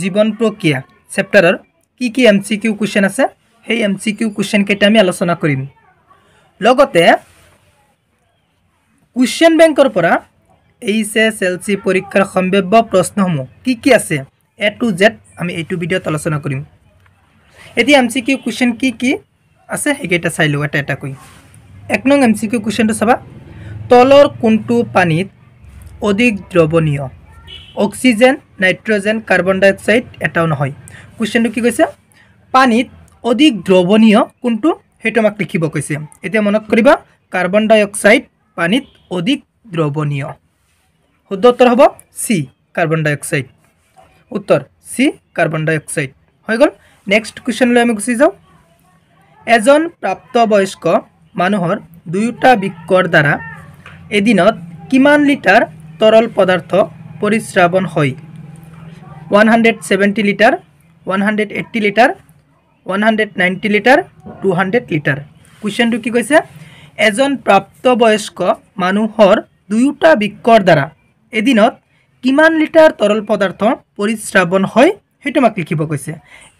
জীবন প্রক্রিয়া চ্যাপ্টারের কি কি এম সি কিউ কুয়েশন আছে সেই এম সি কিউ কুয়েশন কেটে আমি আলোচনা করি কুয়েশন বেংকৰ পৰা এইচ এছ এল চি পৰীক্ষাৰ সম্ভাব্য প্ৰশ্নসমূহ কি কি আছে এ টু জেড আমি এইটো ভিডিঅ'ত আলোচনা কৰিম এতিয়া এম চি কিউ কুৱেশ্যন কি কি আছে সেইকেইটা চাই লওঁ এটা এটাকৈ এক নং এম চি কিউ কুৱেশ্যনটো চাবা তলৰ কোনটো পানীত অধিক দ্ৰৱণীয় অক্সিজেন নাইট্ৰজেন কাৰ্বন ডাই অক্সাইড এটাও নহয় কুৱেশ্যনটো কি কৈছে পানীত অধিক দ্ৰৱণীয় কোনটো সেইটো আমাক লিখিব কৈছে এতিয়া মনত কৰিবা কাৰ্বন ডাই অক্সাইড পানীত অধিক দ্ৰৱণীয় শুদ্ধ উত্তৰ হ'ব চি কাৰ্বন ডাই অক্সাইড উত্তৰ চি কাৰ্বন ডাই অক্সাইড হৈ গ'ল নেক্সট কুৱেশ্যনলৈ আমি গুচি যাওঁ এজন প্ৰাপ্তবয়স্ক মানুহৰ দুয়োটা বৃক্ষৰ দ্বাৰা এদিনত কিমান লিটাৰ তৰল পদাৰ্থ পৰিশ্ৰাৱণ হয় one hundred seventy litre one hundred eighty litre one hundred ninety litre two hundred litre কুৱেশ্যনটো কি কৈছে এজন প্ৰাপ্তবয়স্ক মানুহৰ দুয়োটা বৃক্কৰ দ্বাৰা এদিনত কিমান লিটাৰ তৰল পদাৰ্থ পৰিশ্ৰাৱণ হয় সেইটো আমাক লিখিব কৈছে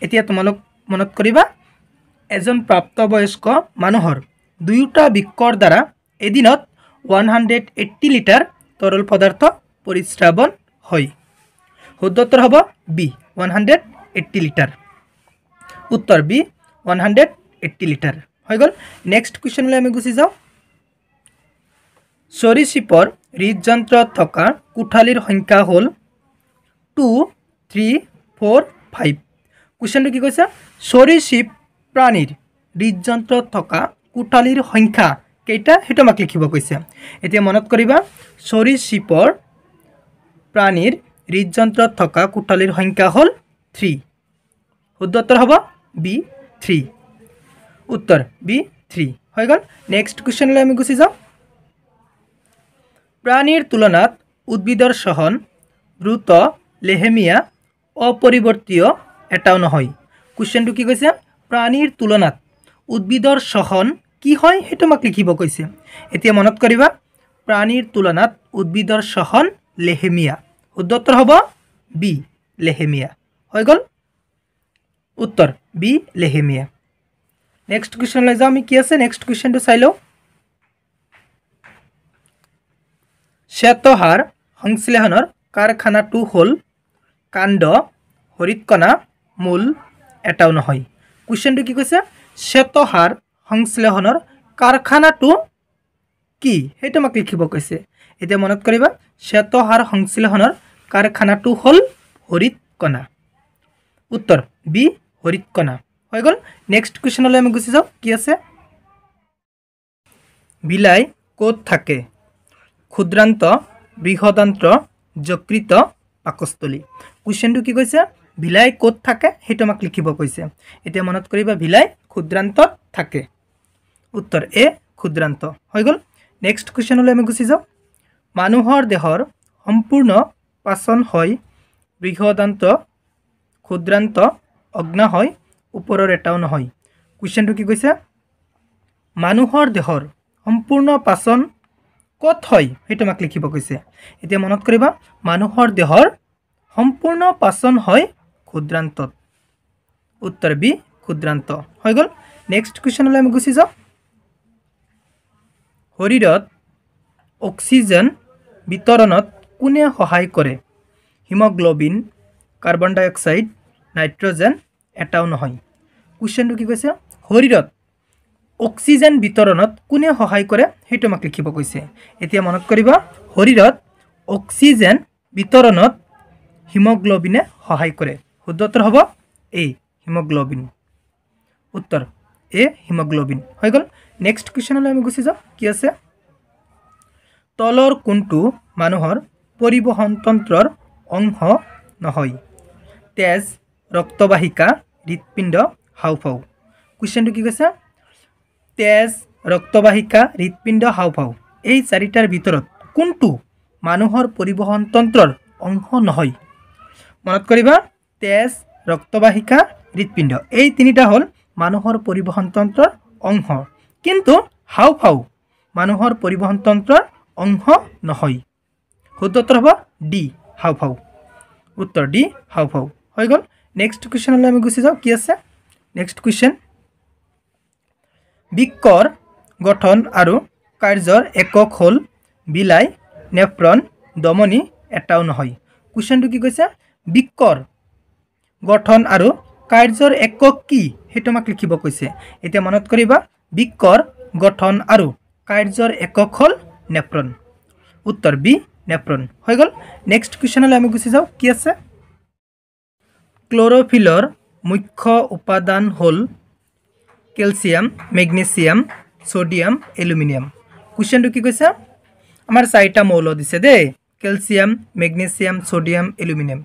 এতিয়া তোমালোক মনত কৰিবা এজন প্ৰাপ্তবয়স্ক মানুহৰ দুয়োটা বৃক্কৰ দ্বাৰা এদিনত ওৱান হাণ্ড্ৰেড এইট্টি লিটাৰ তৰল পদাৰ্থ পৰিস্ৰাৱণ হয় শুদ্ধ উত্তৰ হ'ব B one hundred eighty litre উত্তৰ B one hundred eighty litre হৈ গ'ল নেক্সট কুৱেশ্যনলৈ আমি গুচি যাওঁ চৰি চিপৰ হৃদযন্ত্ৰ থকা কোঠালিৰ সংখ্যা হ'ল টু থ্ৰী ফ'ৰ ফাইভ কুৱেশ্যনটো কি কৈছে চৰি চিপ প্ৰাণীৰ হৃদযন্ত্ৰ থকা কোঠালিৰ সংখ্যা কেইটা সেইটো আমাক লিখিব কৈছে এতিয়া মনত কৰিবা চৰি চিপৰ প্ৰাণীৰ হৃদযন্ত্ৰত থকা কোঠালীৰ সংখ্যা হ'ল থ্ৰী শুদ্ধ উত্তৰ হ'ব বি থ্ৰী উত্তৰ বি থ্ৰী হৈ গ'ল নেক্সট কুৱেশ্যনলৈ আমি গুচি যাওঁ প্ৰাণীৰ তুলনাত উদ্ভিদৰ চহন দ্ৰুত লেহেমীয়া অপৰিৱৰ্তীয় এটাও নহয় কুৱেশ্যনটো কি কৈছে প্ৰাণীৰ তুলনাত উদ্ভিদৰ চহন কি হয় সেই তোমাক লিখিব কৈছে এতিয়া মনত কৰিবা প্ৰাণীৰ তুলনাত উদ্ভিদৰ চহন লেহেমিয়া শুদ্ধ উত্তৰ হ'ব বি লেহেমিয়া হৈ গ'ল উত্তৰ বি লেহেমিয়া নেক্সট কুৱেশ্যনলৈ যাওঁ আমি কি আছে নেক্সট কুৱেশ্যনটো চাই লওঁ শ্বেতহাৰ সংশ্লেষণৰ কাৰখানাটো হ'ল কাণ্ড হৰিৎকণা মূল এটাও নহয় কুৱেশ্যনটো কি কৈছে শ্বেতহাৰ সংশ্লেষণৰ কাৰখানাটো কি সেইটো আমাক লিখিব কৈছে এতিয়া মনত কৰিবা শ্বেত শ্বেতসাৰ সংশ্লেষণৰ কাৰখানাটো হ'ল হৰিত কণা উত্তৰ বি হৰিত কণা হৈ গ'ল নেক্সট কুৱেশ্যনলৈ আমি গুচি যাওঁ কি আছে বিলাই ক'ত থাকে ক্ষুদ্ৰান্ত বৃহদান্ত যকৃত পাকস্থলী কুৱেশ্যনটো কি কৈছে ভিলাই ক'ত থাকে সেইটো আমাক লিখিব কৈছে এতিয়া মনত কৰিবা ভিলাই ক্ষুদ্ৰান্তত থাকে উত্তৰ এ ক্ষুদ্ৰান্ত হৈ গ'ল নেক্সট কুৱেশ্যনলৈ আমি গুচি যাওঁ মানুহৰ দেহৰ সম্পূৰ্ণ পাচন হয় বৃহদান্ত ক্ষুদ্ৰান্ত অগ্না হয় ওপৰৰ এটাও নহয় কুৱেশ্যনটো কি কৈছে মানুহৰ দেহৰ সম্পূৰ্ণ পাচন ক'ত হয় সেইটো আমাক লিখিব কৈছে এতিয়া মনত কৰিবা মানুহৰ দেহৰ সম্পূৰ্ণ পাচন হয় ক্ষুদ্ৰান্তত উত্তৰ বি ক্ষুদ্ৰান্ত হৈ গ'ল নেক্সট কুৱেশ্যনলৈ আমি গুচি যাওঁ শৰীৰত অক্সিজেন বিতৰণত কোনে সহায় কৰে হিমগ্ল'বিন কাৰ্বন ডাই অক্সাইড নাইট্ৰজেন এটাও নহয় কুৱেশ্যনটো কি কৈছে শৰীৰত অক্সিজেন বিতৰণত কোনে সহায় কৰে সেইটো আমাক লিখিব কৈছে এতিয়া মনত কৰিবা শৰীৰত অক্সিজেন বিতৰণত হিমগ্ল'বিনে সহায় কৰে শুদ্ধ উত্তৰ হ'ব এই হিমগ্ল'বিন উত্তৰ এ হিমগ্ল'বিন হৈ গ'ল নেক্সট কুৱেশ্যনলৈ আমি গুচি যাওঁ কি আছে তলৰ কোনটো মানুহৰ পৰিবহণতন্ত্ৰৰ অংশ নহয় তেজ ৰক্তবাহিকা হৃৎপিণ্ড হাওফাও কুৱেশ্যনটো কি কৈছে তেজ ৰক্তবাহিকা হৃৎপিণ্ড হাওফাও এই চাৰিটাৰ ভিতৰত কোনটো মানুহৰ পৰিবহণতন্ত্ৰৰ অংশ নহয় মনত কৰিবা তেজ ৰক্তবাহিকা হৃৎপিণ্ড এই তিনিটা হ'ল মানুহৰ পৰিবহণতন্ত্ৰৰ অংশ কিন্তু হাও ফাও মানুহৰ পৰিবহণ তন্ত্ৰৰ অংশ নহয় শুদ্ধ উত্তৰ হ'ব ডি হাও ফাও উত্তৰ ডি হাও ফাও হৈ গ'ল নেক্সট কুৱেশ্যনলৈ আমি গুচি যাওঁ কি আছে নেক্সট কুৱেশ্যন বিকৰ গঠন আৰু কাৰ্যৰ একক হ'ল বিলাই নেফ্ৰন দমনি এটাও নহয় কুৱেশ্যনটো কি কৈছে বিকৰ গঠন আৰু কাৰ্যৰ একক কি সেইটো আমাক লিখিব কৈছে এতিয়া মনত কৰিবা বিকৰ গঠন আৰু কাৰ্যৰ একক হ'ল নেপ্ৰন উত্তৰ বি নেপ্ৰন হৈ গ'ল নেক্সট কুৱেশ্যনলৈ আমি গুচি যাওঁ কি আছে ক্লৰ'ফিলৰ মুখ্য উপাদান হ'ল কেলছিয়াম মেগনেছিয়াম ছডিয়াম এলুমিনিয়াম কুৱেশ্যনটো কি কৈছে আমাৰ চাৰিটা মৌল দিছে দেই কেলছিয়াম মেগনেছিয়াম ছডিয়াম এলুমিনিয়াম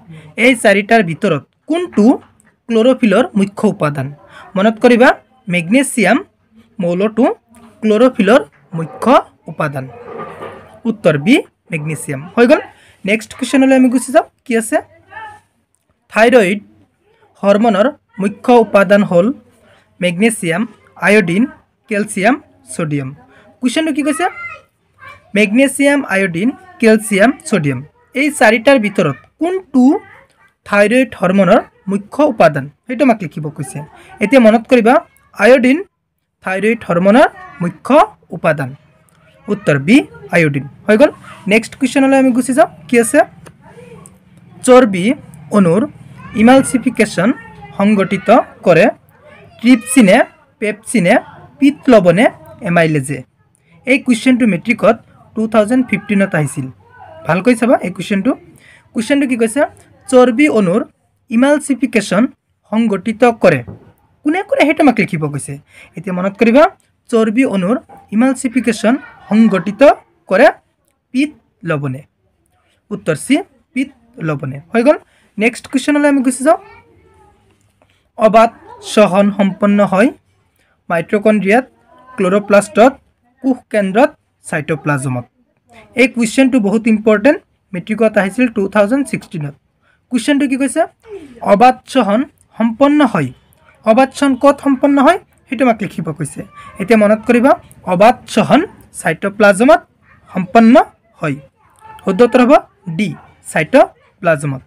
এই চাৰিটাৰ ভিতৰত কোনটো ক্লৰ'ফিলৰ মুখ্য উপাদান মনত কৰিবা মেগনেছিয়াম মৌলটো ক্লৰফিলৰ মুখ্য উপাদান উত্তৰ বি মেগনেছিয়াম হৈ গ'ল নেক্সট কুৱেশ্যনলৈ আমি গুচি যাওঁ কি আছে থাইৰইড হৰমনৰ মুখ্য উপাদান হ'ল মেগনেছিয়াম আয়ডিন কেলছিয়াম ছডিয়াম কুৱেশ্যনটো কি কৈছে মেগনেছিয়াম আয়ডিন কেলছিয়াম ছডিয়াম এই চাৰিটাৰ ভিতৰত কোনটো থাইৰইড হৰমনৰ মুখ্য উপাদান সেইটো আমাক লিখিব কৈছে এতিয়া মনত কৰিবা আয়ডিন থাইরয়েড হরমোনের মুখ্য উপাদান উত্তর বি আয়োডিন হয়ে গেল নেক্সট কুয়েশনলে আমি গুছি যাব কি আছে চর্বি অনুর ইমালসিফিকেশন সংগঠিত করে ট্রিপসিনে পেপসিনে পিত লবণে এমাইলেজে এই কুয়েশনটি মেট্রিকত টু থাউজেন্ড ফিফটিনত আইসিল ভালক চাবা এই কুয়েশনটি কুয়েশনটি কি কৈছে চর্বি অনুর ইমালসিফিকেশন সংগঠিত করে কোনে কোনে সেইটো আমাক লিখিব কৈছে এতিয়া মনত কৰিবা চৰ্বি অনুৰ ইমালচিফিকেশ্যন সংগঠিত কৰে পিত লবনে উত্তৰ চি পিত লবনে হৈ গ'ল নেক্সট কুৱেশ্যনলৈ আমি গুচি যাওঁ অবাধ চহন সম্পন্ন হয় মাইক্ৰকণ্ড্ৰিয়াত ক্ল'ৰ'প্লাষ্টত কোষ কেন্দ্ৰত চাইট'প্লাজমত এই কুৱেশ্যনটো বহুত ইম্পৰ্টেণ্ট মেট্ৰিকত আহিছিল টু থাউজেণ্ড ছিক্সটিনত কুৱেশ্যনটো কি কৈছে অবাধ চহন সম্পন্ন হয় অবাচ্ছন কত সম্পন্ন হয় সেইটো আমাক লিখিব কৈছে এতিয়া মনত কৰিবা অবাচ্ছন চাইটোপ্লাজমত সম্পন্ন হয় শুদ্ধোত্তৰ হ'ব ডি চাইটোপ্লাজমত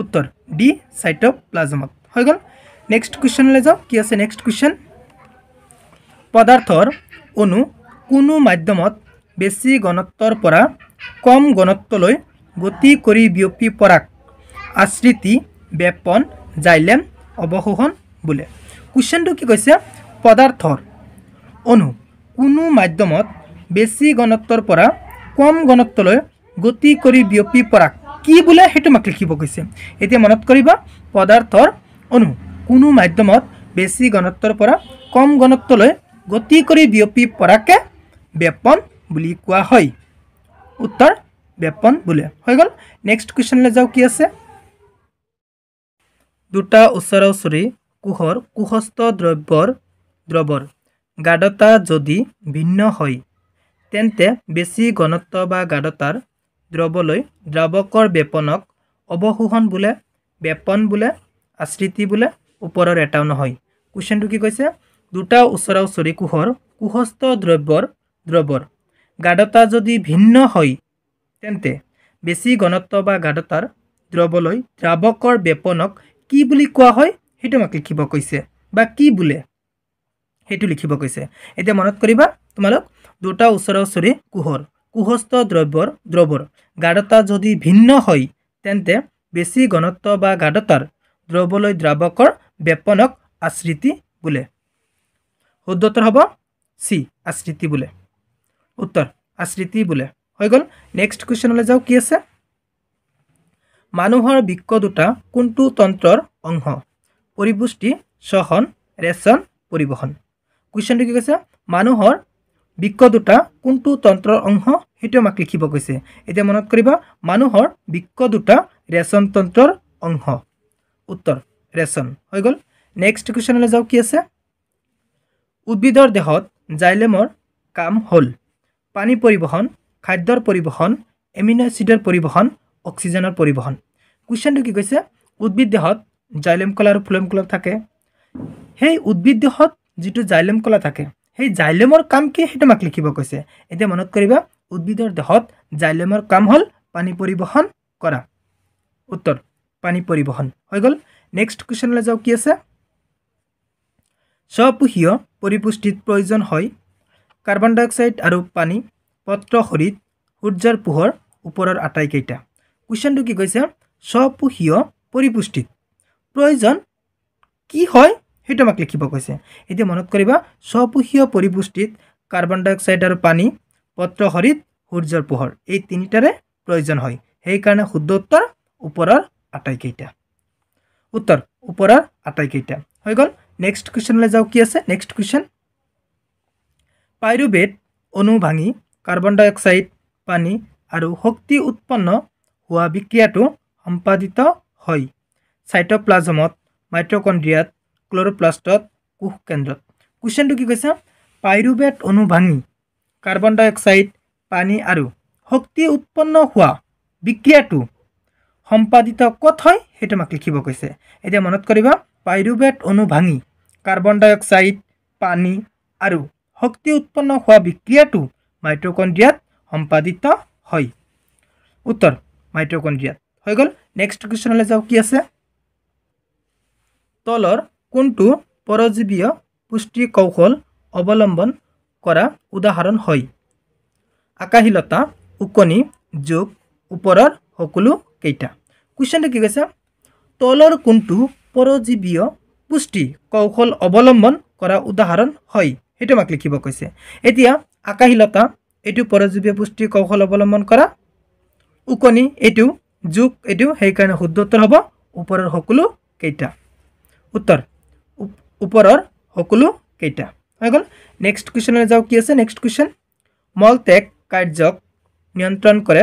উত্তৰ ডি চাইটোপ্লাজমত হৈ গ'ল নেক্সট কুৱেশ্যনলৈ যাওঁ কি আছে নেক্সট কুৱেশ্যন পদাৰ্থৰ অনু কোনো মাধ্যমত বেছি গণত্বৰ পৰা কম গণত্বলৈ গতি কৰি বিয়পি পৰাক আশ্ৰিতি বেপন জাইলেম অৱশোষণ বোলে কুৱেশ্যনটো কি কৈছে পদাৰ্থৰ অনু কোনো মাধ্যমত বেছি গণত্বৰ পৰা কম গণত্বলৈ গতি কৰি বিয়পি পৰা কি বোলে সেইটো মাক লিখিব কৈছে এতিয়া মনত কৰিবা পদাৰ্থৰ অনু কোনো মাধ্যমত বেছি গণত্বৰ পৰা কম গণত্বলৈ গতি কৰি বিয়পি পৰাকে বেপন বুলি কোৱা হয় উত্তৰ বেপন বোলে হৈ গ'ল নেক্সট কুৱেশ্যনলৈ যাওঁ কি আছে দুটা ওচৰ ওচৰি কোষৰ কোষস্থ দ্ৰব্যৰ দ্ৰৱৰ গাঢ়তা যদি ভিন্ন হয় তেন্তে বেছি ঘনত্ব বা গাঢ়তাৰ দ্ৰৱলৈ দ্ৰাৱকৰ বেপনক অৱশোষণ বোলে বেপন বোলে আশ্ৰিতি বোলে ওপৰৰ এটাও নহয় কুৱেশ্যনটো কি কৈছে দুটা ওচৰা ওচৰি কোষৰ কোষস্থ দ্ৰব্যৰ দ্ৰৱৰ গাঢ়তা যদি ভিন্ন হয় তেন্তে বেছি ঘনত্ব বা গাঢ়তাৰ দ্ৰৱলৈ দ্ৰাৱকৰ বেপনক কি বুলি কোৱা হয় সেইটো আমাক লিখিব কৈছে বা কি বোলে সেইটো লিখিব কৈছে এতিয়া মনত কৰিবা তোমালোক দুটা ওচৰ ওচৰি কোহৰ কুহস্থ দ্ৰব্যৰ দ্ৰৱৰ গাঢ়তা যদি ভিন্ন হয় তেন্তে বেছি গণত্ব বা গাঢ়তাৰ দ্ৰৱলৈ দ্ৰাৱকৰ বেপনক আশ্ৰিতি বোলে শুদ্ধোত্তৰ হ'ব চি আশ্ৰিতি বোলে উত্তৰ আশ্ৰিতি বোলে হৈ গ'ল নেক্সট কুৱেশ্যনলৈ যাওঁ কি আছে মানুহৰ বৃক্ষ দুটা কোনটো তন্ত্ৰৰ অংশ পৰিপুষ্টি চহন ৰেচন পৰিবহণ কুৱেশ্যনটো কি কৈছে মানুহৰ বৃক্ষ দুটা কোনটো তন্ত্ৰৰ অংশ সেইটো আমাক লিখিব কৈছে এতিয়া মনত কৰিবা মানুহৰ বৃক্ষ দুটা ৰেচন তন্ত্ৰৰ অংশ উত্তৰ ৰেচন হৈ গ'ল নেক্সট কুৱেশ্যনলৈ যাওঁ কি আছে উদ্ভিদৰ দেহত জাইলেমৰ কাম হ'ল পানী পৰিবহণ খাদ্যৰ পৰিবহণ এমিন' এচিডৰ পৰিবহণ অক্সিজেনৰ পৰিবহণ কুৱেশ্যনটো কি কৈছে উদ্ভিদ দেহত জাইলেম কলা আৰু ফুলেম কলা থাকে সেই উদ্ভিদ দেহত যিটো জাইলেম কলা থাকে সেই জাইলেমৰ কাম কি সেইটো আমাক লিখিব কৈছে এতিয়া মনত কৰিবা উদ্ভিদৰ দেহত জাইলেমৰ কাম হ'ল পানী পৰিবহণ কৰা উত্তৰ পানী পৰিবহণ হৈ গ'ল নেক্সট কুৱেশ্যনলৈ যাওঁ কি আছে স্বপোষীয় পৰিপুষ্টিত প্ৰয়োজন হয় কাৰ্বন ডাই অক্সাইড আৰু পানী পত্ৰ শৰীত সূৰ্যৰ পোহৰ ওপৰৰ আটাইকেইটা কুৱেশ্যনটো কি কৈছে স্বপোষীয় পৰিপুষ্টিত প্ৰয়োজন কি হয় সেইটো আমাক লিখিব কৈছে এতিয়া মনত কৰিবা স্বপোষীয় পৰিপুষ্টিত কাৰ্বন ডাই অক্সাইড আৰু পানী পত্ৰ হৰিত সূৰ্যৰ পোহৰ এই তিনিটাৰে প্ৰয়োজন হয় সেইকাৰণে শুদ্ধ উত্তৰ ওপৰৰ আটাইকেইটা উত্তৰ ওপৰৰ আটাইকেইটা হৈ গ'ল নেক্সট কুৱেশ্যনলৈ যাওঁ কি আছে নেক্সট কুৱেশ্যন পাইৰুবেট অনু ভাঙি কাৰ্বন ডাই অক্সাইড পানী আৰু শক্তি উৎপন্ন হোৱা বিক্ৰিয়াটো সম্পাদিত হয় চাইট'প্লাজমত মাইট্ৰকণ্ড্ৰিয়াত ক্লৰোপ্লাষ্টত কোষ কেন্দ্ৰত কুৱেশ্যনটো কি কৈছে পাইৰুবেট অনুভাঙি কাৰ্বন ডাই অক্সাইড পানী আৰু শক্তি উৎপন্ন হোৱা বিক্ৰিয়াটো সম্পাদিত ক'ত হয় সেইটো আমাক লিখিব কৈছে এতিয়া মনত কৰিবা পাইৰুবেট অনু ভাঙি কাৰ্বন ডাই অক্সাইড পানী আৰু শক্তি উৎপন্ন হোৱা বিক্ৰিয়াটো মাইট্ৰকণ্ড্ৰিয়াত সম্পাদিত হয় উত্তৰ মাইট্ৰোকন্ড্ৰিয়া হৈ গ'ল নেক্সট কুৱেশ্যনলৈ যাওঁ কি আছে তলৰ কোনটো পৰজীৱীয় পুষ্টি কৌশল অৱলম্বন কৰা উদাহৰণ হয় আকাশীলতা ওকণি যোগ ওপৰৰ সকলো কেইটা কুৱেশ্যনটো কি কৈছে তলৰ কোনটো পৰজীৱীয় পুষ্টি কৌশল অৱলম্বন কৰা উদাহৰণ হয় সেইটো আমাক লিখিব কৈছে এতিয়া আকাশীলতা এইটো পৰজীৱীয় পুষ্টি কৌশল অৱলম্বন কৰা উকনি এইটো যোগ এইটো সেইকাৰণে শুদ্ধ উত্তৰ হ'ব ওপৰৰ সকলো কেইটা উত্তৰ ওপৰৰ সকলো কেইটা হৈ গ'ল নেক্সট কুৱেশ্যনলৈ যাওঁ কি আছে নেক্সট কুৱেশ্যন মল মলটেক কাৰ্যক নিয়ন্ত্ৰণ কৰে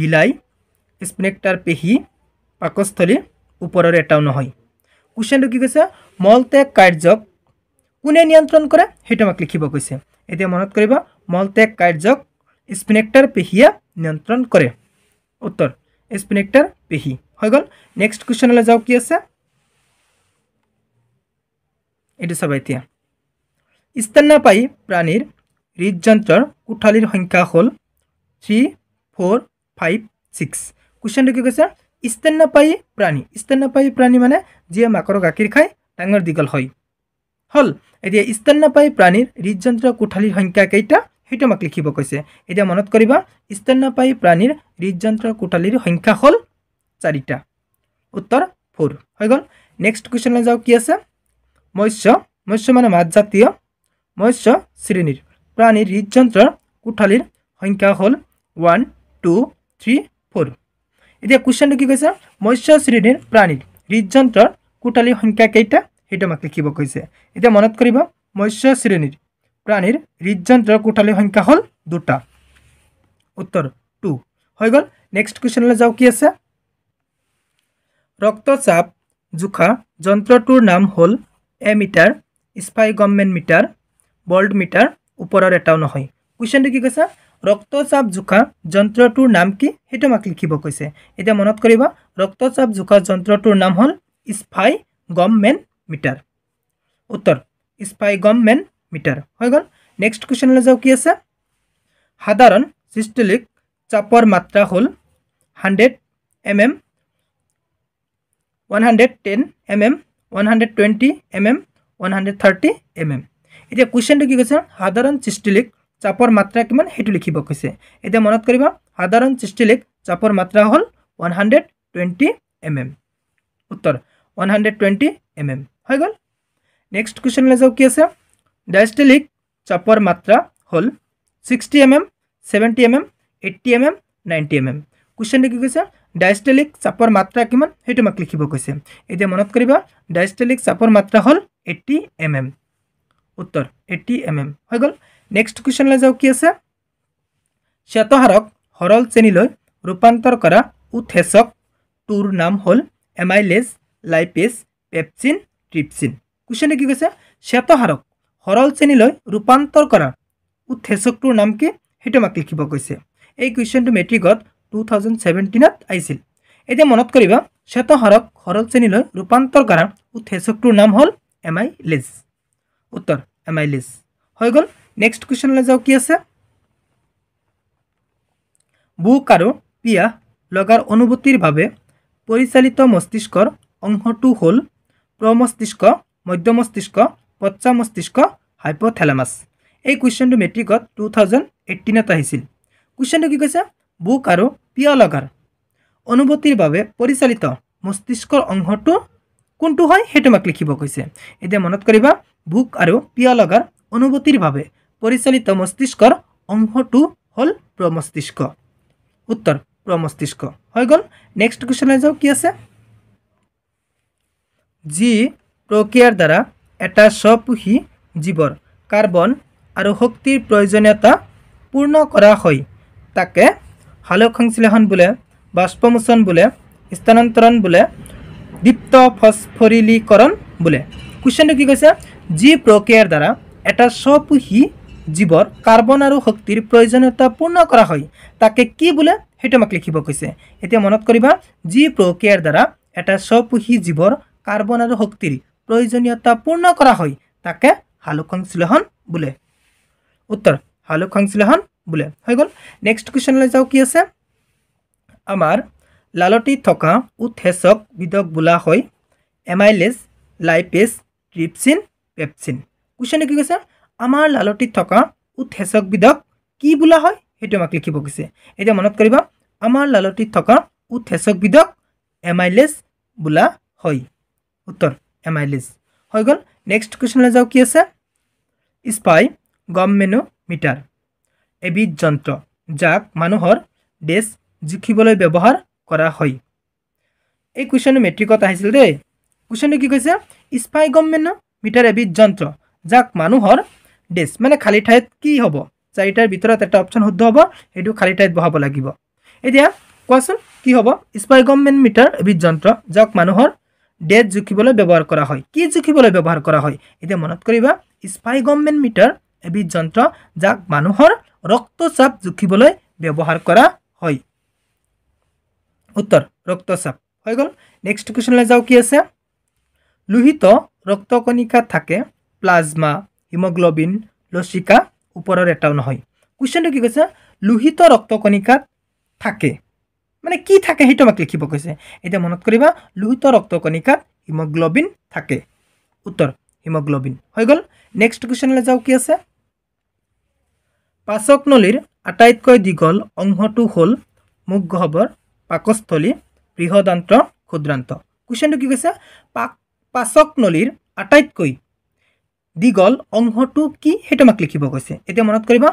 বিলাই স্পিনেক্টাৰ পেহী পাকস্থলী ওপৰৰ এটাও নহয় কুৱেশ্যনটো কি কৈছে মল মলটেক কাৰ্যক কোনে নিয়ন্ত্ৰণ কৰে সেইটো আমাক লিখিব কৈছে এতিয়া মনত কৰিব মলটেক কাৰ্যক স্পিনেক্টাৰ পেহীয়ে নিয়ন্ত্ৰণ কৰে উত্তর স্পিনেক্টার পেহী হয়ে গেল নেক্সট কুয়েশন হলে যাও কি আছে এটি সবাই এতিয়া স্তন্যপায়ী প্রাণীর হৃদযন্ত্রর কোঠালীর সংখ্যা হল থ্রি ফোর ফাইভ সিক্স কুয়েশনটি কি কৈছে স্তন্যপায়ী প্রাণী স্তন্যপায়ী প্রাণী মানে যিয়ে মাকৰ গাখীৰ খায় ডাঙৰ দীঘল হয় হল এতিয়া স্তন্যপায়ী প্ৰাণীৰ হৃদযন্ত্ৰৰ কোঠালীৰ সংখ্যা কেইটা সেইটো আমাক লিখিব কৈছে এতিয়া মনত কৰিবা স্তন্যপায়ী প্ৰাণীৰ হৃদযন্ত্ৰৰ কোঠালীৰ সংখ্যা হ'ল চাৰিটা উত্তৰ ফ'ৰ হৈ গ'ল নেক্সট কুৱেশ্যনলৈ যাওঁ কি আছে মৎস্য মৎস্য মানে জাতীয় মৎস্য শ্ৰেণীৰ প্ৰাণীৰ হৃদযন্ত্ৰৰ কোঠালীৰ সংখ্যা হ'ল ওৱান টু থ্ৰী ফ'ৰ এতিয়া কুৱেশ্যনটো কি কৈছে মৎস্য শ্ৰেণীৰ প্ৰাণীৰ হৃদযন্ত্ৰৰ কোঠালিৰ সংখ্যা কেইটা সেইটো আমাক লিখিব কৈছে এতিয়া মনত কৰিব মৎস্য শ্ৰেণীৰ প্রাণীর হৃদযন্ত্র কোঠালী সংখ্যা হল দুটা উত্তর টু হয়ে গেল নেক্সট কুয়েশন যাও কি আছে রক্তচাপ জোখা যন্ত্রটোর নাম হল A meter sphygmomanometer voltmeter ওপরের এটাও নহয় কুয়েশনটি কি কৈছে রক্তচাপ জোখা যন্ত্রটোর নাম কি সেই তোমাক লিখিব কৈছে এটা মনত করবা রক্তচাপ জোখা যন্ত্রটোর নাম হল স্পাই গমেন্ট মিটার উত্তর স্পাই গমেন্ট মিটার হয়ে গেল নেক্সট কুয়েশন যাও কি আছে সাধারণ সিস্টলিক চাপর মাত্রা হল hundred M M one hundred ten M M one hundred twenty M M one hundred thirty M M এটা কুয়েশনটা কি কৈছে সাধারণ সিস্টলিক চাপর মাত্রা কি সেইটা লিখব কৈছে এটা মনত করব সাধারণ সিস্টলিক চাপর মাত্রা হল one hundred twenty M M উত্তর one hundred twenty M M হয়ে গেল নেক্সট কুয়েশন যাও কি আছে ডায়েষ্টেলিক চাপৰ মাত্ৰা হ'ল sixty M M seventy M M eighty M M ninety M M কুৱেশ্যনটো কি কৈছে ডায়েষ্টেলিক চাপৰ মাত্ৰা কিমান সেইটো আমাক লিখিব কৈছে এতিয়া মনত কৰিবা ডায়েষ্টেলিক চাপৰ মাত্ৰা হ'ল এইটি এম এম উত্তৰ এইটি এম এম হৈ গ'ল নেক্সট কুৱেশ্যনলৈ যাওঁ কি আছে শ্বেতহাৰক সৰল শ্ৰেণীলৈ ৰূপান্তৰ কৰা উথেচক টোৰ নাম হ'ল এমাইলেজ লাইপেজ পেপচিন ট্ৰিপচিন কুৱেশ্যনটো কি কৈছে শ্বেতহাৰক সৰল শ্ৰেণীলৈ ৰূপান্তৰ কৰা উৎসেচকটোৰ নাম কি সেইটো আমাক লিখিব কৈছে এই কুৱেশ্যনটো মেট্ৰিকত টু থাউজেণ্ড ছেভেণ্টিনত আহিছিল এতিয়া মনত কৰিবা শ্বেত শ্বেতহৰক সৰল শ্ৰেণীলৈ ৰূপান্তৰ কৰা উৎসেচকটোৰ নাম হ'ল এম আই লেজ উত্তৰ এম আই লেজ হৈ গ'ল নেক্সট কুৱেশ্যনলৈ যাওঁ কি আছে বুক আৰু পিয়াহ লগাৰ অনুভূতিৰ বাবে পৰিচালিত মস্তিষ্কৰ অংশটো হ'ল প্ৰমস্তিষ্ক মধ্য মস্তিষ্ক পশ্চামস্তিষ্ক হাইপথেলামাছ এই কুৱেশ্যনটো মেট্ৰিকত টু থাউজেণ্ড এইটিনত আহিছিল কুৱেশ্যনটো কি কৈছে বুক আৰু পিয়লগাৰ অনুভূতিৰ বাবে পৰিচালিত মস্তিষ্কৰ অংশটো কোনটো হয় সেইটো আমাক লিখিব কৈছে এতিয়া মনত কৰিবা ভোক আৰু পিয়লগাৰ অনুভূতিৰ বাবে পৰিচালিত মস্তিষ্কৰ অংশটো হ'ল প্ৰমস্তিষ্ক উত্তৰ প্ৰমস্তিষ্ক হৈ গ'ল নেক্সট কুৱেশ্যনলৈ যাওঁ কি আছে যি প্ৰক্ৰিয়াৰ দ্বাৰা এটা স্বপোষী জীৱৰ কাৰ্বন আৰু শক্তিৰ প্ৰয়োজনীয়তা পূৰ্ণ কৰা হয় তাকে হালক সংশ্লেষণ বোলে বাষ্পমোচন বোলে স্থানান্তৰণ বোলে দীপ্ত ফস্ফৰিলীকৰণ বোলে কুৱেশ্যনটো কি কৈছে যি প্ৰক্ৰিয়াৰ দ্বাৰা এটা স্বপোষী জীৱৰ কাৰ্বন আৰু শক্তিৰ প্ৰয়োজনীয়তা পূৰ্ণ কৰা হয় তাকে কি বোলে সেইটো আমাক লিখিব কৈছে এতিয়া মনত কৰিবা যি প্ৰক্ৰিয়াৰ দ্বাৰা এটা স্বপোষী জীৱৰ কাৰ্বন আৰু শক্তিৰ প্ৰয়োজনীয়তা পূৰ্ণ কৰা হয় তাকে শালুক সংশ্লেষণ বোলে উত্তৰ শালুক সংশ্লেষণ বোলে হৈ গ'ল নেক্সট কুৱেশ্যনলৈ যাওঁ কি আছে আমাৰ লালটি থকা উৎসেচক বিধক বোলা হয় এমাইলেজ লাইপেজ ট্ৰিপচিন পেপচিন কুৱেশ্যনে কি কৈছে আমাৰ লালটি থকা উৎসেচক বিধক কি বোলা হয় সেইটো আমাক লিখিব কৈছে এতিয়া মনত কৰিবা আমাৰ লালটিত থকা উৎসেচক বিধক এমাইলেজ বোলা হয় উত্তৰ এমাইলেজ হৈ গ'ল নেক্সট কুৱেশ্যনলৈ যাওঁ কি আছে স্পাই গম মেনোমিটাৰ এবিধ যন্ত্ৰ যাক মানুহৰ ডেছ জুখিবলৈ ব্যৱহাৰ কৰা হয় এই কুৱেশ্যনটো মেট্ৰিকত আহিছিল দেই কুৱেশ্যনটো কি কৈছে স্পাই গম মেনোমিটাৰ এবিধ যন্ত্ৰ যাক মানুহৰ ডেছ মানে খালী ঠাইত কি হ'ব চাৰিটাৰ ভিতৰত এটা অপশ্যন শুদ্ধ হ'ব সেইটো খালী ঠাইত বহাব লাগিব এতিয়া কোৱাচোন কি হ'ব স্পাই গম মেনোমিটাৰ এবিধ যন্ত্ৰ যাক মানুহৰ ডেট জুখিবলৈ ব্যৱহাৰ কৰা হয় কি জুখিবলৈ ব্যৱহাৰ কৰা হয় এতিয়া মনত কৰিবা স্পাই মিটাৰ এবিধ যন্ত্ৰ যাক মানুহৰ ৰক্তচাপ জুখিবলৈ ব্যৱহাৰ কৰা হয় উত্তৰ ৰক্তচাপ হৈ গ'ল নেক্সট কুৱেশ্যনলৈ যাওঁ কি আছে লোহিত ৰক্তকণিকা থাকে প্লাজমা হিমগ্ল'বিন লচিকা ওপৰৰ এটাও নহয় কুৱেশ্যনটো কি কৈছে লোহিত ৰক্তকণিকাত থাকে মানে কি থাকে সেইটো আমাক লিখিব কৈছে এতিয়া মনত কৰিবা লোহিত কণিকাত হিমগ্লবিন থাকে উত্তৰ হিমগ্লবিন হৈ গ'ল নেক্সট কুৱেশ্যনলৈ যাওঁ কি আছে পাচক নলীৰ আটাইতকৈ দীঘল অংশটো হ'ল মুখ গহবৰ পাকস্থলী বৃহদান্ত ক্ষুদ্ৰান্ত কুৱেশ্যনটো কি কৈছে পাক পাচক নলীৰ আটাইতকৈ দীঘল অংশটো কি সেইটো আমাক লিখিব কৈছে এতিয়া মনত কৰিবা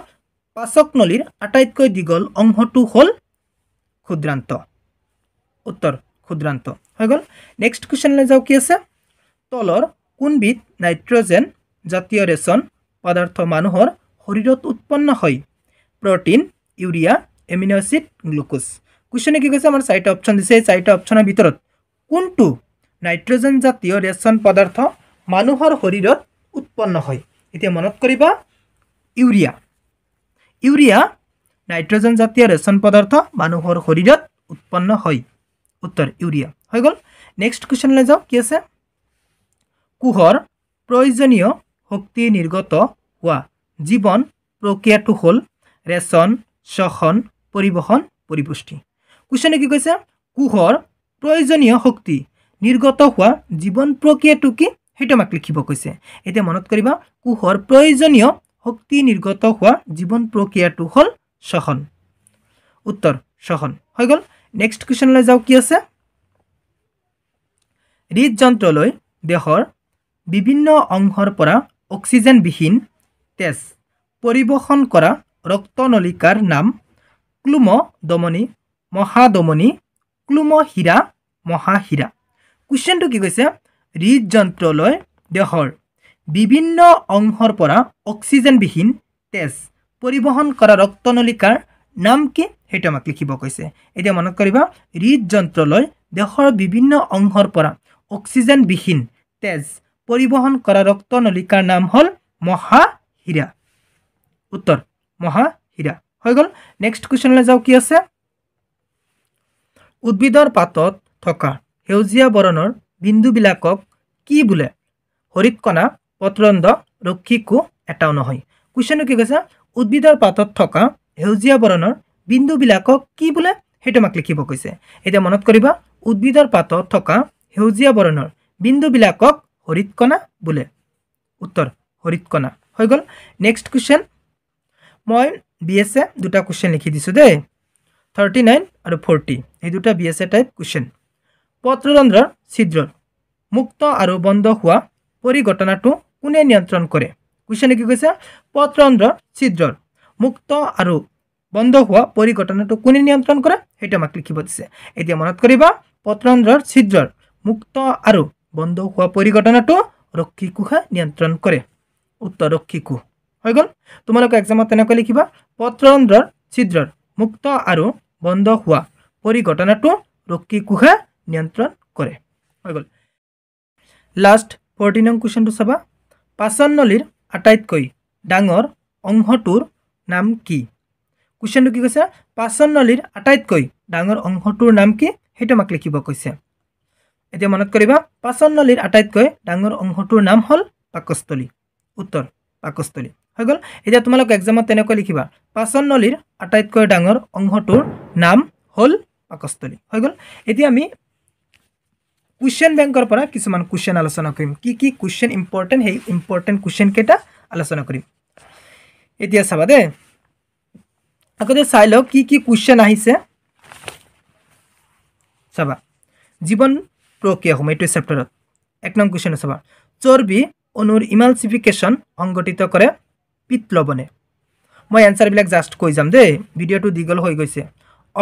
পাচক নলীৰ আটাইতকৈ দীঘল অংশটো হ'ল ক্ষুদ্ৰান্ত উত্তৰ ক্ষুদ্ৰান্ত হৈ গ'ল নেক্সট কুৱেশ্যনলৈ যাওঁ কি আছে তলৰ কোনবিধ নাইট্ৰজেন জাতীয় ৰেচন পদাৰ্থ মানুহৰ শৰীৰত উৎপন্ন হয় প্ৰটিন ইউৰিয়া এচিড গ্লুক'জ কুৱেশ্যনে কি কৈছে আমাৰ চাৰিটা অপশ্যন দিছে এই চাৰিটা অপশ্যনৰ ভিতৰত কোনটো নাইট্ৰজেন জাতীয় ৰেচন পদাৰ্থ মানুহৰ শৰীৰত উৎপন্ন হয় এতিয়া মনত কৰিবা ইউৰিয়া ইউৰিয়া নাইট্ৰজেন জাতীয় ৰেচন পদাৰ্থ মানুহৰ শৰীৰত উৎপন্ন হয় উত্তৰ ইউৰিয়া হৈ গ'ল নেক্সট কুৱেশ্যনলৈ যাওঁ কি আছে কোহৰ প্ৰয়োজনীয় শক্তি নিৰ্গত হোৱা জীৱন প্ৰক্ৰিয়াটো হ'ল ৰেচন শ্বসন পৰিবহণ পৰিপুষ্টি কুৱেশ্যনে কি কৈছে কোহৰ প্ৰয়োজনীয় শক্তি নিৰ্গত হোৱা জীৱন প্ৰক্ৰিয়াটো কি সেইটো আমাক লিখিব কৈছে এতিয়া মনত কৰিবা কোহৰ প্ৰয়োজনীয় শক্তি নিৰ্গত হোৱা জীৱন প্ৰক্ৰিয়াটো হ'ল ছখন উত্তৰ ছখন হৈ গ'ল নেক্সট কুৱেশ্যনলৈ যাওঁ কি আছে হৃদযন্ত্ৰলৈ দেহৰ বিভিন্ন অংশৰ পৰা অক্সিজেনবিহীন তেজ পৰিৱহণ কৰা ৰক্তনলিকাৰ নাম ক্লুম দমনী মহাদমনী ক্লুম হীৰা মহাহীৰা কুৱেশ্যনটো কি কৈছে হৃদযন্ত্ৰলৈ দেহৰ বিভিন্ন অংশৰ পৰা অক্সিজেনবিহীন তেজ পৰিবহণ কৰা ৰক্তনলিকাৰ নাম কি সেইটো আমাক লিখিব কৈছে এতিয়া মনত কৰিবা হৃদযন্ত্ৰলৈ দেশৰ বিভিন্ন অংশৰ পৰা অক্সিজেনবিহীন তেজ পৰিবহণ কৰা ৰক্তনলিকাৰ নাম হ'ল মহাহীৰা উত্তৰ হীৰা হৈ গ'ল নেক্সট কুৱেশ্যনলৈ যাওঁ কি আছে উদ্ভিদৰ পাতত থকা সেউজীয়া বৰণৰ বিন্দুবিলাকক কি বোলে হৰিৎকণা পত্ৰদ ৰক্ষীকো এটাও নহয় কুৱেশ্যনটো কি কৈছে উদ্ভিদৰ পাতত থকা সেউজীয়া বৰণৰ বিন্দুবিলাকক কি বোলে সেইটো আমাক লিখিব কৈছে এতিয়া মনত কৰিবা উদ্ভিদৰ পাতত থকা সেউজীয়া বৰণৰ বিন্দুবিলাকক হৰিতকণা বোলে উত্তৰ হৰিতকণা হৈ গ'ল নেক্সট কুৱেশ্যন মই বি এছ এ দুটা কুৱেশ্যন লিখি দিছোঁ দেই থাৰ্টি নাইন আৰু ফৰ্টি এই দুটা B S A type question পত্ৰৰন্ধ্ৰৰ ছিদ্ৰৰ মুক্ত আৰু বন্ধ হোৱা পৰিঘটনাটো কোনে নিয়ন্ত্ৰণ কৰে কুৱেশ্যনে কি কৈছে পত্ৰন্ধ্ৰ ছিদ্ৰৰ মুক্ত আৰু বন্ধ হোৱা পৰিঘটনাটো কোনে নিয়ন্ত্ৰণ কৰে সেইটো আমাক লিখিব দিছে এতিয়া মনত কৰিবা পত্ৰন্ধ্ৰৰ ছিদ্ৰৰ মুক্ত আৰু বন্ধ হোৱা পৰিঘটনাটো ৰক্ষীকোষে নিয়ন্ত্ৰণ কৰে উত্তৰ ৰক্ষীকো হৈ গ'ল তোমালোকে একজামত তেনেকৈ লিখিবা পত্ৰন্ধ্ৰৰ ছিদ্ৰৰ মুক্ত আৰু বন্ধ হোৱা পৰিঘটনাটো ৰক্ষীকোষে নিয়ন্ত্ৰণ কৰে হৈ গ'ল লাষ্ট ফৰ্টি নং কুৱেশ্যনটো চাবা পাচন নলীৰ আটাইতকৈ ডাঙৰ অংশটোৰ নাম কি কুৱেশ্যনটো কি কৈছে পাচন নলীৰ আটাইতকৈ ডাঙৰ অংশটোৰ নাম কি সেইটো আমাক লিখিব কৈছে এতিয়া মনত কৰিবা পাচন নলীৰ আটাইতকৈ ডাঙৰ অংশটোৰ নাম হ'ল পাকস্থলী উত্তৰ পাকস্থলী হৈ গ'ল এতিয়া তোমালোক এক্সামত তেনেকৈ লিখিবা পাচন নলীৰ আটাইতকৈ ডাঙৰ অংশটোৰ নাম হ'ল পাকস্থলী হৈ গ'ল এতিয়া আমি কুৱেশ্যন বেংকৰ পৰা কিছুমান কুৱেশ্যন আলোচনা কৰিম কি কি কুৱেশ্যন ইম্পৰ্টেণ্ট সেই ইম্পৰ্টেণ্ট কুৱেশ্যনকেইটা আলোচনা কৰিম এতিয়া চাবা দেই আগতে চাই লওক কি কি কুৱেশ্যন আহিছে চাবা জীৱন প্ৰক্ৰিয়াসমূহ এইটো চেপ্টাৰত এক নং কুৱেশ্যন চাবা চৰ্বি অনুৰ ইমালচিফিকেশ্যন সংগঠিত কৰে পিতলবনে মই এনচাৰবিলাক জাষ্ট কৈ যাম দেই ভিডিঅ'টো দীঘল হৈ গৈছে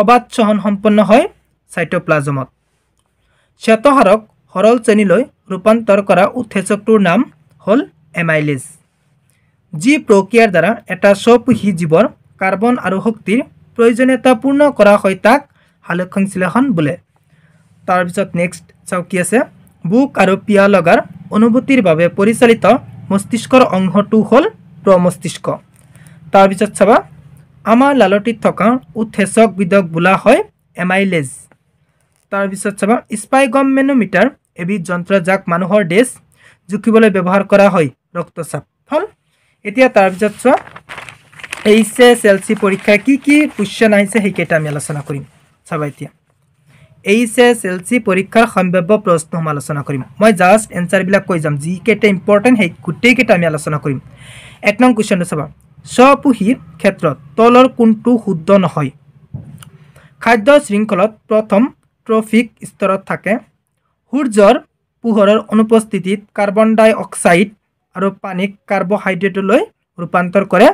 অবাধ চহন সম্পন্ন হয় চাইট'প্লাজমত শ্বেতহাৰক সৰল শ্ৰেণীলৈ ৰূপান্তৰ কৰা উৎসেচকটোৰ নাম হ'ল এমাইলেজ যি প্ৰক্ৰিয়াৰ দ্বাৰা এটা চপুহি জীৱৰ কাৰ্বন আৰু শক্তিৰ প্ৰয়োজনীয়তা পূৰ্ণ কৰা হয় তাক সালসংশ্লেষণ বোলে তাৰপিছত নেক্সট চাওক কি আছে বুক আৰু পিয়া লগাৰ অনুভূতিৰ বাবে পৰিচালিত মস্তিষ্কৰ অংশটো হ'ল প্ৰ মস্তিষ্ক তাৰপিছত চাবা আমাৰ লালটিত থকা উৎসেচকবিধক বোলা হয় এমাইলেজ তাৰপিছত চাবা স্পাইগম মেনোমিটাৰ এবিধ যন্ত্ৰ যাক মানুহৰ ডেচ জুখিবলৈ ব্যৱহাৰ কৰা হয় ৰক্তচাপ হ'ল এতিয়া তাৰপিছত চোৱা এইচ এছ এল চি পৰীক্ষাৰ কি কি কুশ্যন আহিছে সেইকেইটা আমি আলোচনা কৰিম চাবা এতিয়া এইচ এছ এল চি পৰীক্ষাৰ সম্ভাৱ্য প্ৰশ্নসমূহ আলোচনা কৰিম মই জাষ্ট এনচাৰবিলাক কৈ যাম যিকেইটা ইম্পৰ্টেণ্ট সেই গোটেইকেইটা আমি আলোচনা কৰিম এক নং কুৱেশ্যনটো চাবা স্বপুহীৰ ক্ষেত্ৰত তলৰ কোনটো শুদ্ধ নহয় খাদ্য শৃংখলত প্ৰথম ট্ৰফিক স্তৰত থাকে সূৰ্যৰ পোহৰৰ অনুপস্থিতিত কাৰ্বন ডাই অক্সাইড আৰু পানীক কাৰ্বহাইড্ৰেটলৈ ৰূপান্তৰ কৰে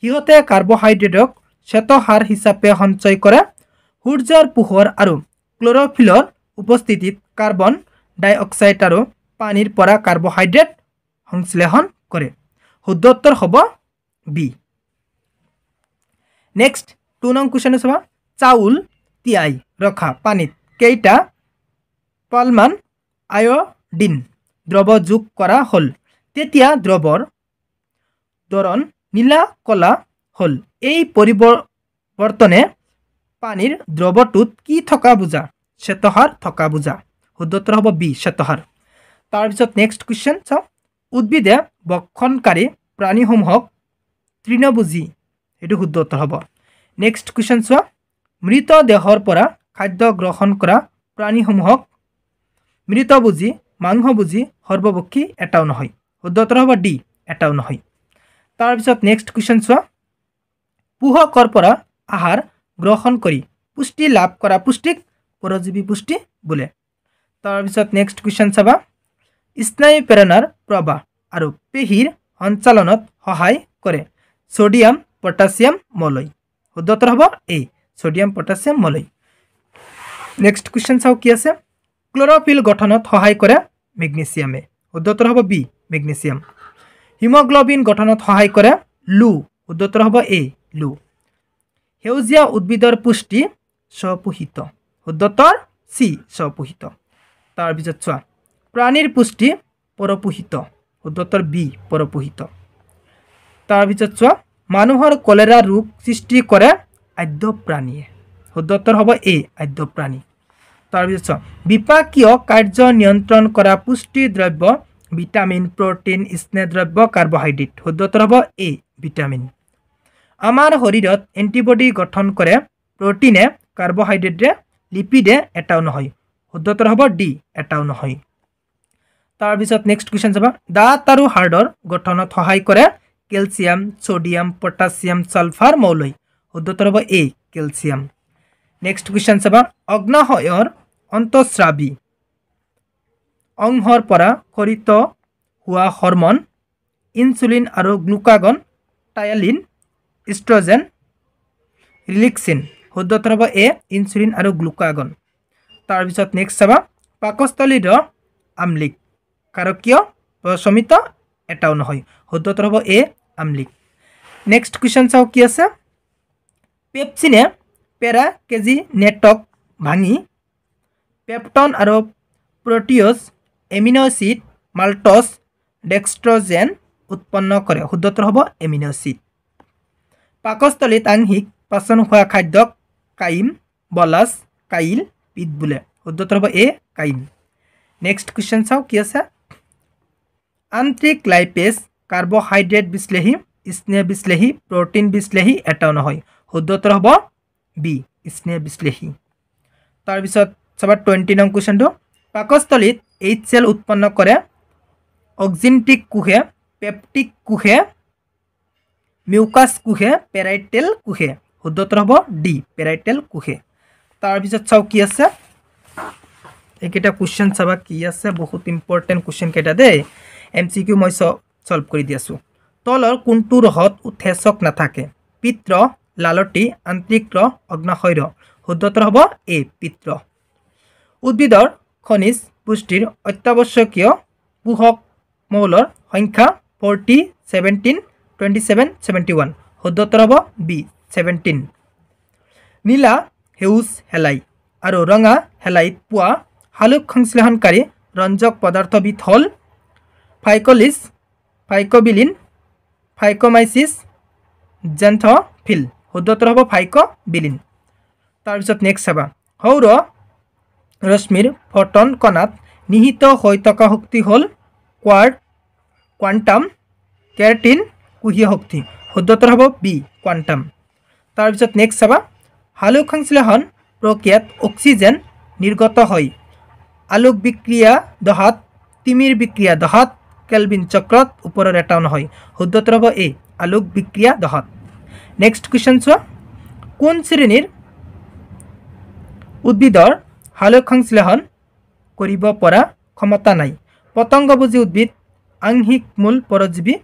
সিহঁতে কাৰ্বহাইড্ৰেটক শ্বেতসাৰ হিচাপে সঞ্চয় কৰে সূৰ্যৰ পোহৰ আৰু ক্লৰফিলৰ উপস্থিতিত কাৰ্বন ডাই অক্সাইড আৰু পানীৰ পৰা কাৰ্বহাইড্ৰেট সংশ্লেষণ কৰে শুদ্ধ উত্তৰ হ'ব বি নেক্সট টু নং কুৱেশ্যন চাবা চাউল তিয়াই ৰখা পানীত কেইটা পালমান আয়ডিন দ্ৰৱ যোগ কৰা হ'ল তেতিয়া দ্ৰৱৰ ধৰণ নীলা কলা হ'ল এই পৰিৱৰ্তনে পানীৰ দ্ৰৱটোত কি থকা বুজা শ্বেতহাৰ থকা বুজা শুদ্ধোত্তৰ হ'ব বি শ্বেতহাৰ তাৰপিছত নেক্সট কুৱেশ্যন চাওঁ উদ্ভিদে বক্ষণকাৰী প্ৰাণীসমূহক তৃণভোজী সেইটো শুদ্ধোত্তৰ হ'ব নেক্সট কুৱেশ্যন চোৱা মৃতদেহৰ পৰা খাদ্য গ্ৰহণ কৰা প্ৰাণীসমূহক মৃত বুজি মানুহ বুজি সৰ্বপক্ষী এটাও নহয় শুদ্ধতৰ হ'ব ডি এটাও নহয় তাৰপিছত নেক্সট কুৱেশ্যন চোৱা পোহকৰ পৰা আহাৰ গ্ৰহণ কৰি পুষ্টি লাভ কৰা পুষ্টিক পৰজীৱী পুষ্টি বোলে তাৰপিছত নেক্সট কুৱেশ্যন চাবা স্নায়ু প্ৰেৰণাৰ প্ৰবাহ আৰু পেহীৰ সঞ্চালনত সহায় কৰে ছডিয়াম পটাছিয়াম মলৈ শুদ্ধতৰ হ'ব এ ছডিয়াম পটাছিয়াম মলৈ নেক্সট কুৱেশ্যন চাওক কি আছে ক্ল'ৰফিল গঠনত সহায় কৰে মেগনেচিয়ামে শুদ্ধত্তৰ হ'ব বি মেগনেচিয়াম হিমগ্ল'বিন গঠনত সহায় কৰে লু শুদ্ধত্তৰ হ'ব এ লু সেউজীয়া উদ্ভিদৰ পুষ্টি স্বপোষিত শুদ্ধত্তৰ চি স্বপোষিত তাৰপিছত চোৱা প্ৰাণীৰ পুষ্টি পৰপোষিত শুদ্ধত্তৰ বি পৰপোষিত তাৰপিছত চোৱা মানুহৰ কলেৰা ৰোগ সৃষ্টি কৰে আদ্য প্ৰাণীয়ে শুদ্ধ হ'ব এ আদ্য প্ৰাণী তাৰপিছত চাওক বিপাকীয় কাৰ্য নিয়ন্ত্ৰণ কৰা পুষ্টিদ্ৰব্য ভিটামিন প্ৰটিন স্নেহদ্ৰব্য কাৰ্বহাইড্ৰেট শুদ্ধ উত্তৰ হ'ব এ ভিটামিন আমাৰ শৰীৰত এণ্টিবডি গঠন কৰে প্ৰটিনে কাৰ্বহাইড্ৰেটে লিপিডে এটাও নহয় শুদ্ধ উত্তৰ হ'ব ডি এটাও নহয় তাৰপিছত নেক্সট কুৱেশ্যন চাবা দাঁত আৰু হাৰ্ডৰ গঠনত সহায় কৰে কেলছিয়াম চডিয়াম পটাছিয়াম ছালফাৰ মৌলৈ শুদ্ধ উত্তৰ হ'ব এ কেলছিয়াম নেক্সট কুৱেশ্যন চাবা অগ্নাশয়ৰ অন্তঃস্ৰাৱী অংহৰ পৰা খৰিত হোৱা হৰ্মন ইনচুলিন আৰু গ্লুকাগন টায়ালিন ষ্ট্ৰজেন ৰিলিক্সিন শুদ্ধতৰ হ'ব এ ইনচুলিন আৰু গ্লুকাগন তাৰপিছত নেক্সট চাবা পাকস্থলীৰ আমলিক কাৰকীয় প্ৰশমিত এটাও নহয় শুদ্ধতৰ হ'ব এ আমলিক নেক্সট কুৱেশ্যন চাওক কি আছে পেপচিনে পেৰা কেজি নেটৱৰ্ক ভাঙি পেপটন আৰু প্ৰটিঅ'জ এমিনচিড মাল্টছ ডেক্সট্ৰজেন উৎপন্ন কৰে শুদ্ধতৰ হ'ব এমিনচিড পাকস্থলীত আংশিক পাচন হোৱা খাদ্যক কাইম বলাচ কাইল পিত বোলে শুদ্ধতৰ হ'ব এ কাইম নেক্সট কুৱেশ্যন চাওঁ কি আছে আন্তৰিক লাইপেজ কাৰ্বহাইড্ৰেট বিশ্লেষী স্নেহ বিশ্লেষী প্ৰটিন বিশ্লেষী এটাও নহয় শুদ্ধতৰ হ'ব বি স্নেহ বিশ্লেষী তাৰপিছত চাবা টুৱেণ্টি নং কুৱেশ্যনটো পাকস্থলীত এইচ চেল উৎপন্ন কৰে অক্সিনটিক কোষে পেপটিক কোষে মিউকাছ কোষে পেৰাইটেল কোষে শুদ্ধতৰ হ'ব ডি পেৰাইটেল কোষে তাৰপিছত চাওক কি আছে এইকেইটা কুৱেশ্যন চাবা কি আছে বহুত ইম্পৰ্টেণ্ট কুৱেশ্যন কেইটা দেই এম চি কিউ মই চল্ভ কৰি দি আছোঁ তলৰ কোনটো ৰহত উঠেচক নাথাকে পিত্ৰ লালটি আন্তৰিক্ৰ অগ্নাশয়ৰ শুদ্ধতৰ হ'ব এ পিত্ৰ উদ্ভিদৰ খনিজ পুষ্টিৰ অত্যাৱশ্যকীয় পোষক মৌলৰ সংখ্যা forty seventeen twenty seven seventy one শুদ্ধতৰ হ'ব বি ছেভেণ্টিন নীলা সেউজ শেলাই আৰু ৰঙা শেলাইত পোৱা শালুক সংশ্লেষণকাৰী ৰঞ্জক পদাৰ্থবিধ হ'ল ফাইকলিছ ফাইকবিলিন ফাইকমাইচিছ জেন্থফিল শুদ্ধ হ'ব ফাইক বিলিন তাৰপিছত নেক্সট চাবা সৌৰ ৰশ্মিৰ ফটন কণাত নিহিত হৈ থকা শক্তি হ'ল কোৱাৰ কোৱাণ্টাম কেৰটিন কুহীয়া শক্তি শুদ্ধতৰ হ'ব বি কোৱাণ্টাম তাৰপিছত নেক্সট চাবা আলোক সংশ্লেষণ প্ৰক্ৰিয়াত অক্সিজেন নিৰ্গত হয় আলোক বিক্ৰিয়া দহাত তিমিৰ বিক্ৰিয়া দহাত কেলবিন চক্ৰত ওপৰৰ এটা নহয় শুদ্ধতৰ হ'ব এ আলোক বিক্ৰিয়া দহাত নেক্সট কুৱেশ্যন চোৱা কোন শ্ৰেণীৰ উদ্ভিদৰ সালসংশ্লেষণ কৰিব পৰা ক্ষমতা নাই পতংগভোজী উদ্ভিদ আংশিক মূল পৰজীৱী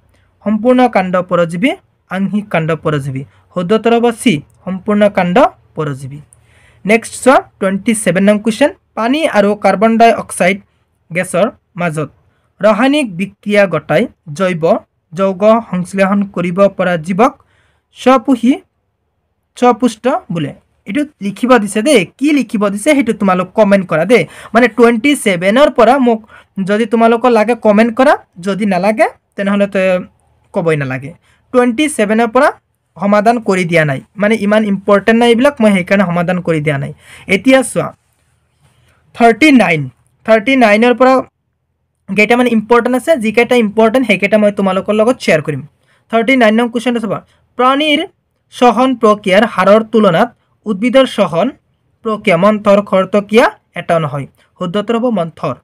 সম্পূৰ্ণ কাণ্ড পৰজীৱী আংশিক কাণ্ড পৰজীৱী হদ্ৰতৰৱ চি সম্পূৰ্ণ কাণ্ড পৰজীৱী নেক্সট চোৱা টুৱেণ্টি ছেভেন নং কুৱেশ্যন পানী আৰু কাৰ্বন ডাই অক্সাইড গেছৰ মাজত ৰাসায়নিক বিক্ৰিয়া গটাই জৈৱ যৌগ সংশ্লেষণ কৰিব পৰা জীৱক স্বপুষী স্বপুষ্ট বোলে এইটো লিখিব দিছে দেই কি লিখিব দিছে সেইটো তোমালোক কমেণ্ট কৰা দেই মানে টুৱেণ্টি ছেভেনৰ পৰা মোক যদি তোমালোকক লাগে কমেণ্ট কৰা যদি নালাগে তেনেহ'লে তই ক'বই নালাগে টুৱেণ্টি ছেভেনৰ পৰা সমাধান কৰি দিয়া নাই মানে ইমান ইম্পৰ্টেণ্ট নাই এইবিলাক মই সেইকাৰণে সমাধান কৰি দিয়া নাই এতিয়া চোৱা থাৰ্টি নাইন থাৰ্টি নাইনৰ পৰা কেইটামান ইম্পৰ্টেণ্ট আছে যিকেইটা ইম্পৰ্টেণ্ট সেইকেইটা মই তোমালোকৰ লগত শ্বেয়াৰ কৰিম থাৰ্টি নাইনৰ কুৱেশ্যনটো চাবা প্ৰাণীৰ সহন প্ৰক্ৰিয়াৰ হাৰৰ তুলনাত উদ্ভিদৰ সহন প্ৰক্ৰিয়া মন্থৰ খৰতকিয়া এটা নহয় হুদ্ৰব মন্থৰ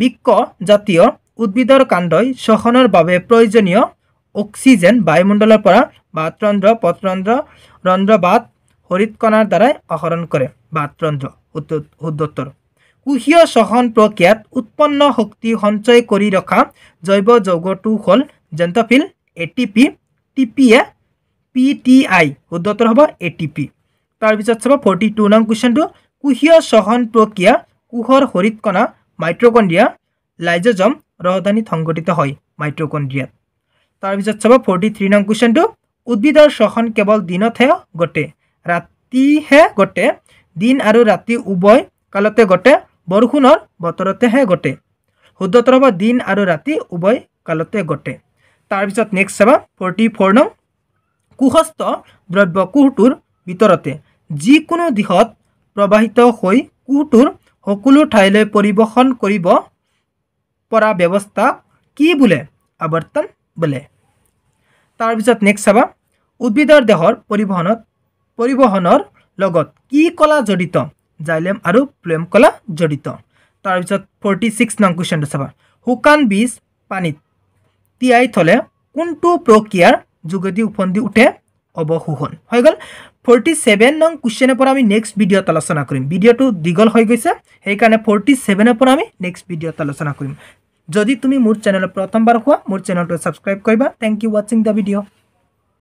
বৃক্ষ জাতীয় উদ্ভিদেৰ কাণ্ডই সহনেৰ বাবে প্ৰয়োজনীয় অক্সিজেন বায়ুমণ্ডলৰ পৰা বাতৰন্ধ্ৰ পতৰন্ধ্ৰ ৰন্ধ্ৰ বাত হৰিৎকণাৰ দ্বাৰাই অহৰণ কৰে বাতৰন্ধ্ৰ হুদ্ৰোত্তৰ কুহীয় সহন প্ৰক্ৰিয়াত উৎপন্ন শক্তি সঞ্চয় কৰি ৰখা জৈৱ যৌগটো হল জেন্টফিল এ টিপি টিপিয়ে পি টি আই শুদ্ধ উত্তৰ হ'ব এ টি পি তাৰপিছত চাব ফৰ্টি টু নং কুৱেশ্যনটো কুহীয় চহন প্ৰক্ৰিয়া কোষৰ হৰিতকণা মাইট্ৰকণ্ডিয়া লাইজজম ৰহদানীত সংঘটিত হয় মাইট্ৰকণ্ডিয়াত তাৰপিছত চাব ফৰ্টি থ্ৰী নং কুৱেশ্যনটো উদ্ভিদৰ চহন কেৱল দিনতহে গোটে ৰাতিহে গোটে দিন আৰু ৰাতি উভয় কালতে গোটে বৰষুণৰ বতৰতেহে গোটে শুদ্ধ উত্তৰ হ'ব দিন আৰু ৰাতি উভয় কালতে গোটে তাৰপিছত নেক্সট চাবা ফৰ্টি ফ'ৰ নং কুহস্থ দ্ৰব্য কুহটোৰ ভিতৰতে যিকোনো দিশত প্ৰবাহিত হৈ কুহটোৰ সকলো ঠাইলৈ পৰিৱেশন কৰিব পৰা ব্যৱস্থা কি বোলে আৱৰ্তন বোলে তাৰপিছত নেক্সট চাবা উদ্ভিদৰ দেহৰ পৰিবহণত পৰিবহণৰ লগত কি কলা জড়িত জাইলেম আৰু প্লেম কলা জড়িত তাৰপিছত ফৰ্টি ছিক্স নং কুৱেশ্যনটো চাবা শুকান বীজ পানীত তিয়াই থ'লে কোনটো প্ৰক্ৰিয়াৰ যোগেদি উফন্দি উঠে অৱশোষণ হৈ গ'ল ফৰ্টি ছেভেন নং কুৱেশ্যনৰ পৰা আমি নেক্সট ভিডিঅ'ত আলোচনা কৰিম ভিডিঅ'টো দীঘল হৈ গৈছে সেইকাৰণে ফৰ্টি ছেভেনৰ পৰা আমি নেক্সট ভিডিঅ'ত আলোচনা কৰিম যদি তুমি মোৰ চেনেলত প্ৰথমবাৰ হোৱা মোৰ চেনেলটো ছাবস্ক্ৰাইব কৰিবা থেংক ইউ ৱাচিং দ্য ভিডিঅ'